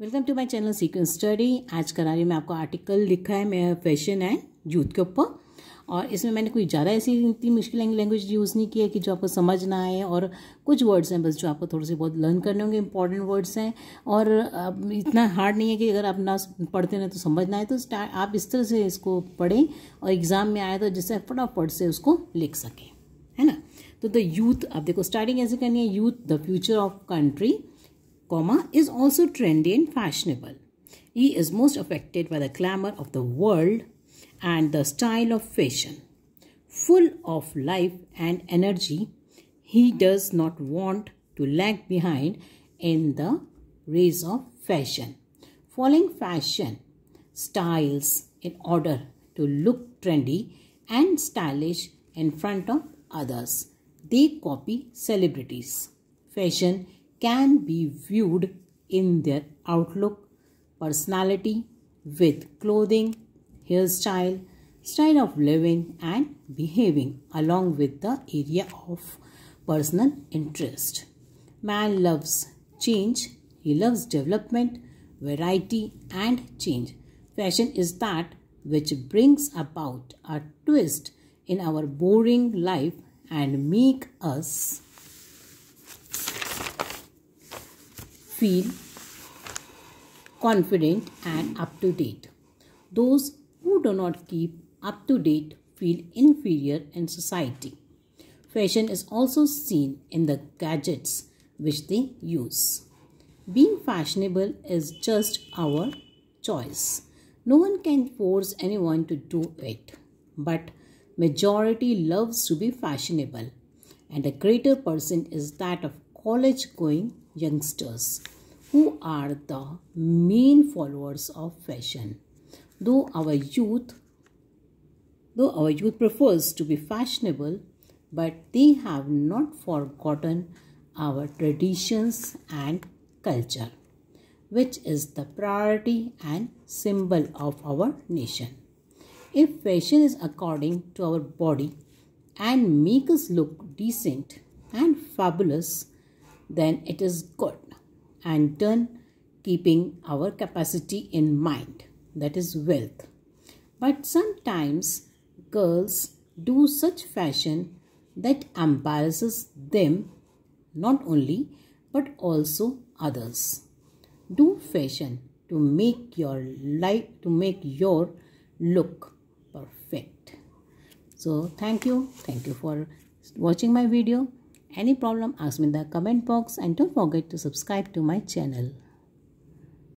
Welcome to my channel sequence study आज करा रही हूँ मैं आपको आर्टिकल लिखा है मेरा फैशन है यूथ के ऊपर और इसमें मैंने कोई ज़्यादा ऐसी इतनी मुश्किल लैंग्वेज यूज़ नहीं की है कि जो आपको समझ ना आए और कुछ वर्ड्स हैं बस जो आपको थोड़े से बहुत लर्न करने होंगे इंपॉर्टेंट वर्ड्स हैं और इतना हार्ड नहीं है कि अगर आप ना पढ़ते ना तो समझ ना आए तो आप इस तरह से इसको पढ़ें और एग्ज़ाम में आए तो जिससे फटाफट से उसको लिख सकें है ना तो द यूथ आप देखो स्टार्टिंग ऐसे करनी है youth the future of country comma, is also trendy and fashionable. He is most affected by the clamor of the world and the style of fashion. Full of life and energy, he does not want to lag behind in the race of fashion. Following fashion styles in order to look trendy and stylish in front of others. They copy celebrities. Fashion can be viewed in their outlook, personality, with clothing, hairstyle, style of living and behaving along with the area of personal interest. Man loves change. He loves development, variety and change. Fashion is that which brings about a twist in our boring life and make us feel confident and up to date. Those who do not keep up to date feel inferior in society. Fashion is also seen in the gadgets which they use. Being fashionable is just our choice. No one can force anyone to do it. But majority loves to be fashionable and a greater person is that of college going youngsters who are the main followers of fashion. Though our youth though our youth prefers to be fashionable, but they have not forgotten our traditions and culture, which is the priority and symbol of our nation. If fashion is according to our body and make us look decent and fabulous, then it is good and done keeping our capacity in mind that is wealth but sometimes girls do such fashion that embarrasses them not only but also others do fashion to make your life to make your look perfect so thank you thank you for watching my video any problem ask me in the comment box and don't forget to subscribe to my channel.